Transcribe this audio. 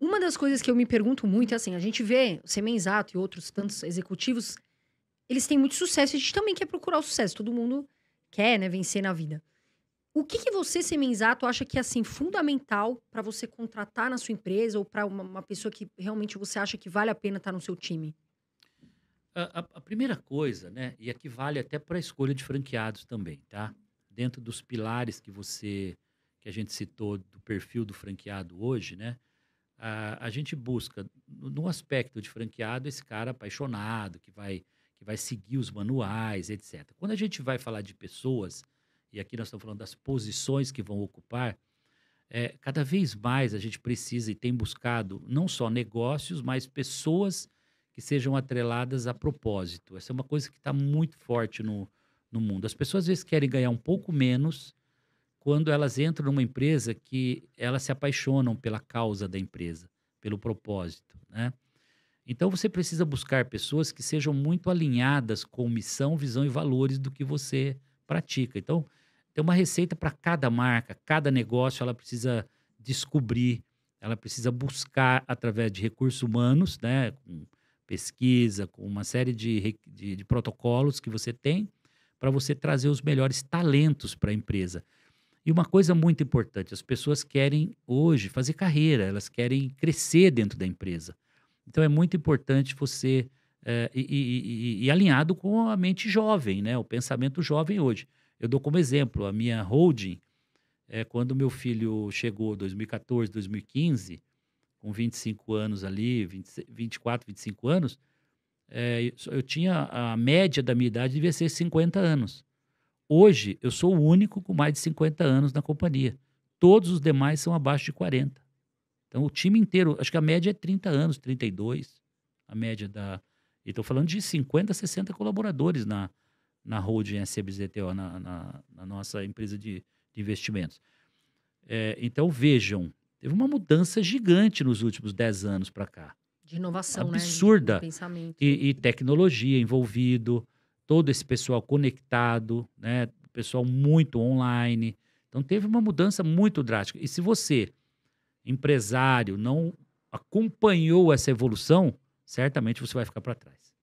Uma das coisas que eu me pergunto muito é assim, a gente vê o Semenzato e outros tantos executivos, eles têm muito sucesso, a gente também quer procurar o sucesso, todo mundo quer, né, vencer na vida. O que, que você, Semenzato, acha que é assim fundamental para você contratar na sua empresa ou para uma, uma, pessoa que realmente você acha que vale a pena estar tá no seu time? A, a, a primeira coisa, né, e aqui vale até para a escolha de franqueados também, tá? Dentro dos pilares que você, que a gente citou do perfil do franqueado hoje, né? a, a gente busca, no aspecto de franqueado, esse cara apaixonado, que vai, que vai seguir os manuais, etc. Quando a gente vai falar de pessoas, e aqui nós estamos falando das posições que vão ocupar, é, cada vez mais a gente precisa e tem buscado não só negócios, mas pessoas que sejam atreladas a propósito. Essa é uma coisa que está muito forte no, no mundo. As pessoas às vezes querem ganhar um pouco menos quando elas entram numa empresa que elas se apaixonam pela causa da empresa, pelo propósito, né? Então você precisa buscar pessoas que sejam muito alinhadas com missão, visão e valores do que você pratica. Então, tem uma receita para cada marca, cada negócio, ela precisa descobrir, ela precisa buscar através de recursos humanos, né, com pesquisa, com uma série de, de, de protocolos que você tem, para você trazer os melhores talentos para a empresa. E uma coisa muito importante, as pessoas querem hoje fazer carreira, elas querem crescer dentro da empresa. Então é muito importante você é, e, e, e, e, alinhado com a mente jovem, né? O pensamento jovem hoje. Eu dou como exemplo a minha holding. É, quando meu filho chegou 2014, 2015, com 25 anos ali, 20, 24, 25 anos, é, eu tinha a média da minha idade devia ser 50 anos. Hoje, eu sou o único com mais de 50 anos na companhia. Todos os demais são abaixo de 40. Então, o time inteiro, acho que a média é 30 anos, 32, a média da. Estou falando de 50, 60 colaboradores na, na holding SBZTO, na, na, na nossa empresa de, de investimentos. É, então, vejam, teve uma mudança gigante nos últimos 10 anos para cá. De inovação, Absurda. né? Absurda. E, né? e tecnologia envolvido todo esse pessoal conectado, né? pessoal muito online. Então teve uma mudança muito drástica. E se você, empresário, não acompanhou essa evolução, certamente você vai ficar para trás.